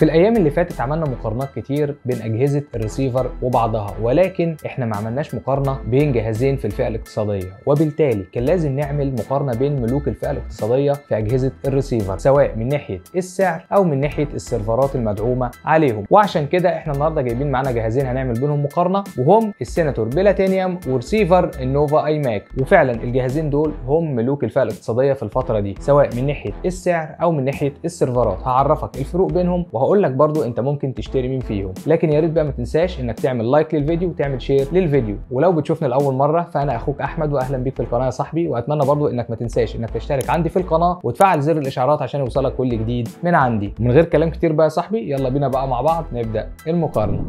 في الايام اللي فاتت عملنا مقارنات كتير بين اجهزه الريسيفر وبعضها ولكن احنا ما عملناش مقارنه بين جهازين في الفئه الاقتصاديه وبالتالي كان لازم نعمل مقارنه بين ملوك الفئه الاقتصاديه في اجهزه الريسيفر سواء من ناحيه السعر او من ناحيه السيرفرات المدعومه عليهم وعشان كده احنا النهارده جايبين معانا جهازين هنعمل بينهم مقارنه وهم السيناتور بلاتينيوم ورسيفر النوفا اي ماك وفعلا الجهازين دول هم ملوك الفئه الاقتصاديه في الفتره دي سواء من ناحيه السعر او من ناحيه السيرفرات هعرفك الفروق بينهم وهقول وهقول لك برضو انت ممكن تشتري مين فيهم لكن يا ريت بقى ما تنساش انك تعمل لايك للفيديو وتعمل شير للفيديو ولو بتشوفنا لاول مره فانا اخوك احمد واهلا بيك في القناه يا صاحبي واتمنى برضو انك ما تنساش انك تشترك عندي في القناه وتفعل زر الاشعارات عشان يوصلك كل جديد من عندي من غير كلام كتير بقى يا صاحبي يلا بينا بقى مع بعض نبدا المقارنه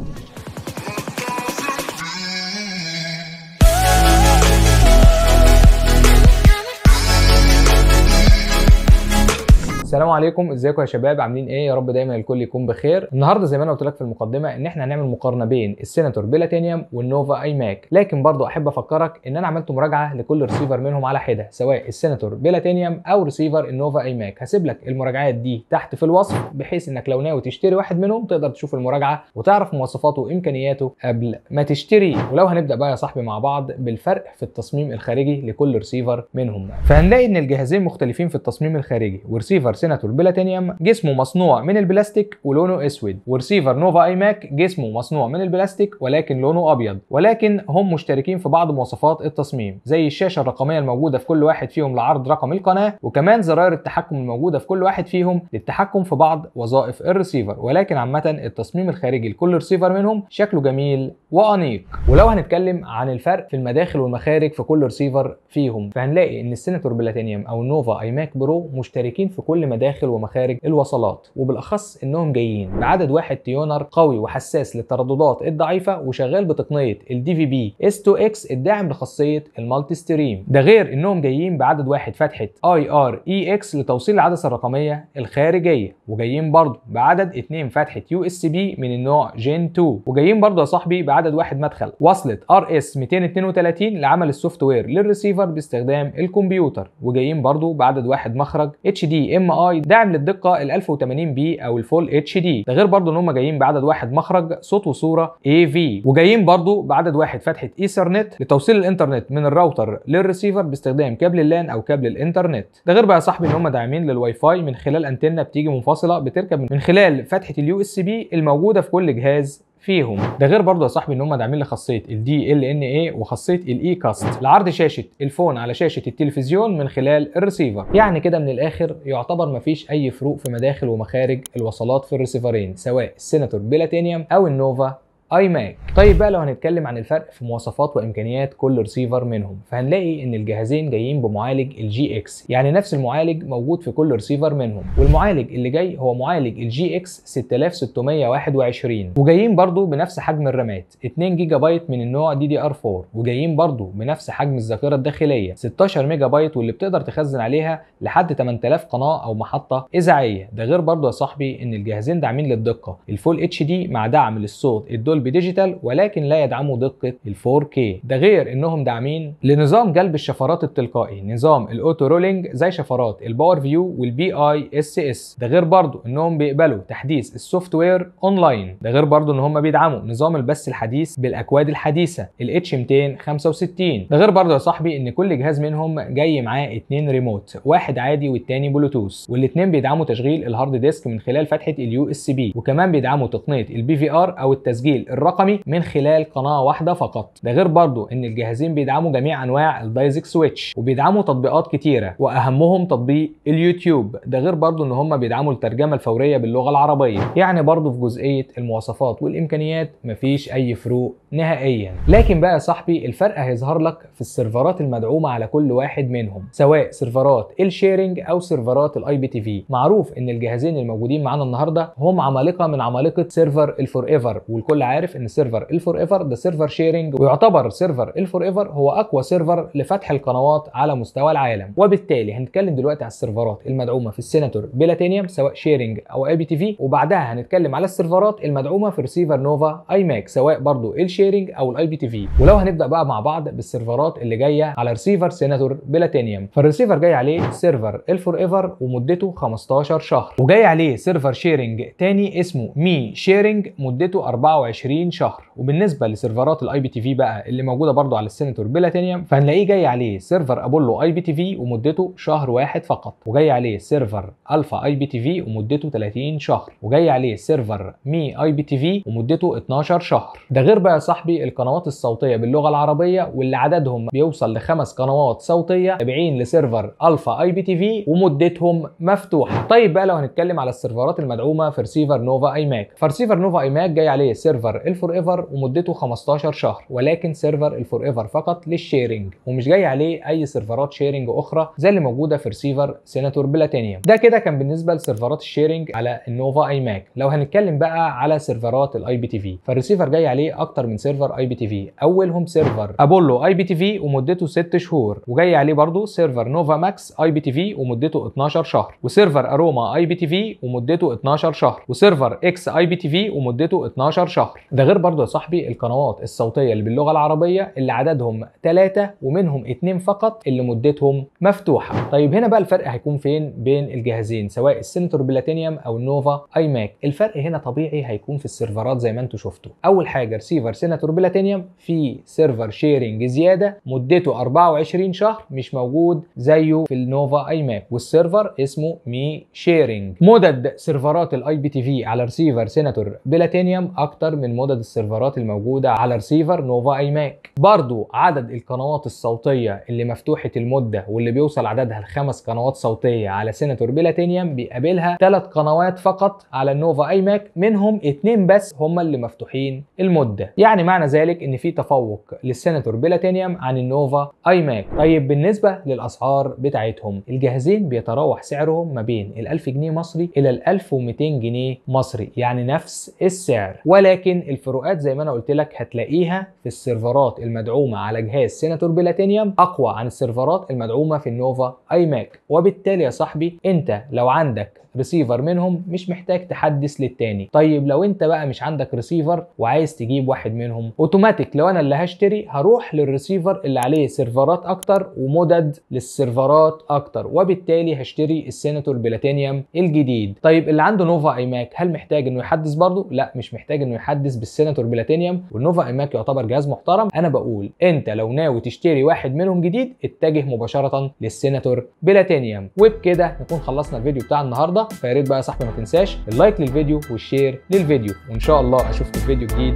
السلام عليكم ازيكم يا شباب عاملين ايه يا رب دايما الكل يكون بخير النهارده زي ما انا قلت لك في المقدمه ان احنا هنعمل مقارنه بين السيناتور بلاتينيوم والنوفا اي ماك لكن برضو احب افكرك ان انا عملت مراجعه لكل ريسيفر منهم على حده سواء السيناتور بلاتينيوم او ريسيفر النوفا اي ماك هسيب لك المراجعات دي تحت في الوصف بحيث انك لو ناوي تشتري واحد منهم تقدر تشوف المراجعه وتعرف مواصفاته وامكانياته قبل ما تشتري ولو هنبدا بقى يا صاحبي مع بعض بالفرق في التصميم الخارجي لكل ريسيفر منهم فهنلاقي ان الجهازين مختلفين في التصميم الخارجي وريسيفر أرسنة البلاتينيوم جسمه مصنوع من البلاستيك ولونه أسود ورسيفر نوفا اي ماك جسمه مصنوع من البلاستيك ولكن لونه أبيض ولكن هم مشتركين في بعض مواصفات التصميم زي الشاشة الرقمية الموجودة في كل واحد فيهم لعرض رقم القناة وكمان زراير التحكم الموجودة في كل واحد فيهم للتحكم في بعض وظائف الرسيفر ولكن عامة التصميم الخارجي لكل رسيفر منهم شكله جميل وأنيق ولو هنتكلم عن الفرق في المداخل والمخارج في كل رسيفر فيهم فهنلاقي ان السيناتور بلاتينيوم او النوفا اي ماك برو مشتركين في كل مداخل ومخارج الوصلات وبالاخص انهم جايين بعدد واحد تيونر قوي وحساس للترددات الضعيفه وشغال بتقنيه الدي في بي اس 2 اكس الداعم لخاصيه المالتي ستريم ده غير انهم جايين بعدد واحد فتحه اي ار اي اكس لتوصيل العدسه الرقميه الخارجيه وجايين برضو بعدد اثنين فتحه يو اس بي من النوع جين 2 وجايين برضو يا صاحبي بعدد واحد مدخل وصله ار اس 232 لعمل السوفت وير للريسيفر باستخدام الكمبيوتر وجايين برضو بعدد واحد مخرج اتش دي ام اي داعم للدقه ال 1080 بي او الفول اتش دي ده غير برضو ان هم جايين بعدد واحد مخرج صوت وصوره اي في وجايين برضو بعدد واحد فتحه ايثرنت لتوصيل الانترنت من الراوتر للريسيفر باستخدام كابل اللان او كابل الانترنت ده غير بقى يا صاحبي ان هم داعمين للواي فاي من خلال انتنه بتيجي منفصله بتركب من خلال فتحه اليو اس بي الموجوده في كل جهاز فيهم ده غير برضه يا صاحبي ان هم داعمين لخاصيه الدي ال ان اي وخاصيه الاي كاست لعرض شاشه الفون على شاشه التلفزيون من خلال الريسيفر يعني كده من الاخر يعتبر مفيش اي فروق في مداخل ومخارج الوصلات في الريسيفرين سواء السيناتور بلاتينيوم او النوفا اي ماك طيب بقى لو هنتكلم عن الفرق في مواصفات وامكانيات كل رسيفر منهم فهنلاقي ان الجهازين جايين بمعالج الجي اكس يعني نفس المعالج موجود في كل رسيفر منهم والمعالج اللي جاي هو معالج الجي اكس 6621 وجايين برضو بنفس حجم الرامات 2 جيجا بايت من النوع دي دي ار 4 وجايين برضو بنفس حجم الذاكره الداخليه 16 ميجا بايت واللي بتقدر تخزن عليها لحد 8000 قناه او محطه اذاعيه ده غير برضو يا صاحبي ان الجهازين داعمين للدقه الفول اتش دي مع دعم للصوت الدولبي ديجيتال ولكن لا يدعموا دقه ال 4K ده غير انهم داعمين لنظام جلب الشفرات التلقائي نظام الاوتو رولينج زي شفرات الباور فيو والبي اي اس اس ده غير برضو انهم بيقبلوا تحديث السوفت وير اونلاين ده غير برضو ان هم بيدعموا نظام البث الحديث بالاكواد الحديثه h 265 ده غير برضو يا صاحبي ان كل جهاز منهم جاي معاه اتنين ريموت واحد عادي والتاني بلوتوث والاتنين بيدعموا تشغيل الهارد ديسك من خلال فتحه اليو اس بي وكمان بيدعموا تقنيه البي في ار او التسجيل الرقمي من خلال قناه واحده فقط ده غير برضو ان الجهازين بيدعموا جميع انواع الدايزك سويتش وبيدعموا تطبيقات كتيره واهمهم تطبيق اليوتيوب ده غير برضو ان هم بيدعموا الترجمه الفوريه باللغه العربيه يعني برضو في جزئيه المواصفات والامكانيات مفيش اي فروق نهائيا لكن بقى يا صاحبي الفرق هيظهر لك في السيرفرات المدعومه على كل واحد منهم سواء سيرفرات الشيرنج او سيرفرات الاي بي تي في معروف ان الجهازين الموجودين معانا النهارده هم عمالقه من عمالقه سيرفر الفور ايفر والكل عارف ان سيرفر سيرفر الفور ايفر ده سيرفر شيرنج ويعتبر سيرفر الفور ايفر هو اقوى سيرفر لفتح القنوات على مستوى العالم وبالتالي هنتكلم دلوقتي على السيرفرات المدعومه في السيناتور بلاتينيوم سواء شيرنج او اي بي تي في وبعدها هنتكلم على السيرفرات المدعومه في ريسيفر نوفا اي ماك سواء برضو الشيرنج او الاي بي تي في ولو هنبدا بقى مع بعض بالسيرفرات اللي جايه على ريسيفر سيناتور بلاتينيوم فالريسيفر جاي عليه سيرفر الفور ايفر ومدته 15 شهر وجاي عليه سيرفر شيرنج تاني اسمه مي شيرنج مدته 24 شهر وبالنسبه لسيرفرات الاي بي تي في بقى اللي موجوده برده على السيناتور بلاتينيوم فهنلاقيه جاي عليه سيرفر ابولو اي بي تي في ومدته شهر واحد فقط وجاي عليه سيرفر الفا اي بي تي في ومدته 30 شهر وجاي عليه سيرفر مي اي بي تي في ومدته 12 شهر ده غير بقى يا صاحبي القنوات الصوتيه باللغه العربيه واللي عددهم بيوصل لخمس قنوات صوتيه تابعين لسيرفر الفا اي بي تي في ومدتهم مفتوحه طيب بقى لو هنتكلم على السيرفرات المدعومه في ريسيفر نوفا اي ماك فرسيفر نوفا اي ماك جاي عليه سيرفر الفور ايفر ومدته 15 شهر ولكن سيرفر الفور ايفر فقط للشيرنج ومش جاي عليه اي سيرفرات شيرنج اخرى زي اللي موجوده في ريسيفر سيناتور بلاتينيوم ده كده كان بالنسبه لسيرفرات الشيرنج على النوفا اي ماك لو هنتكلم بقى على سيرفرات الاي بي تي في فالريسيفر جاي عليه اكتر من سيرفر اي بي تي في اولهم سيرفر ابولو اي بي تي في ومدته 6 شهور وجاي عليه برضو سيرفر نوفا ماكس اي بي تي في ومدته 12 شهر وسيرفر اروما اي بي تي في ومدته 12 شهر وسيرفر اكس اي بي تي في ومدته 12 شهر ده غير برضه صاحبي القنوات الصوتية اللي باللغة العربية اللي عددهم ثلاثة ومنهم اثنين فقط اللي مدتهم مفتوحة طيب هنا بقى الفرق هيكون فين بين الجهازين سواء السنتر بلاتينيوم او النوفا اي ماك الفرق هنا طبيعي هيكون في السيرفرات زي ما انتم شفتوا اول حاجة ريسيفر سنتر بلاتينيوم في سيرفر شيرنج زيادة مدته 24 شهر مش موجود زيه في النوفا اي ماك والسيرفر اسمه مي شيرنج مدد سيرفرات الاي بي تي في على ريسيفر سيناتور بلاتينيوم اكتر من مدد السيرفرات الكاميرات الموجودة على رسيفر نوفا اي ماك برضو عدد القنوات الصوتية اللي مفتوحة المدة واللي بيوصل عددها لخمس قنوات صوتية على سيناتور بلاتينيوم بيقابلها ثلاث قنوات فقط على النوفا اي ماك منهم اثنين بس هما اللي مفتوحين المدة يعني معنى ذلك ان في تفوق للسيناتور بلاتينيوم عن النوفا اي ماك طيب بالنسبة للأسعار بتاعتهم الجهازين بيتراوح سعرهم ما بين ال 1000 جنيه مصري إلى ال 1200 جنيه مصري يعني نفس السعر ولكن الفروقات زي زي ما انا قلت لك هتلاقيها في السيرفرات المدعومه على جهاز سيناتور بلاتينيوم اقوى عن السيرفرات المدعومه في النوفا اي ماك وبالتالي يا صاحبي انت لو عندك ريسيفر منهم مش محتاج تحدث للتاني طيب لو انت بقى مش عندك ريسيفر وعايز تجيب واحد منهم اوتوماتيك لو انا اللي هشتري هروح للريسيفر اللي عليه سيرفرات اكتر ومدد للسيرفرات اكتر وبالتالي هشتري السيناتور بلاتينيوم الجديد طيب اللي عنده نوفا اي ماك هل محتاج انه يحدث برضه لا مش محتاج انه يحدث بالسيناتور بلاتينيوم البلاتينيوم والنوفا ايماك يعتبر جهاز محترم انا بقول انت لو ناوي تشتري واحد منهم جديد اتجه مباشره للسيناتور بلاتينيوم وبكده نكون خلصنا الفيديو بتاع النهارده فيا ريت بقى يا صاحبي ما تنساش اللايك للفيديو والشير للفيديو وان شاء الله اشوفك في فيديو جديد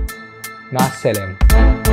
مع السلامه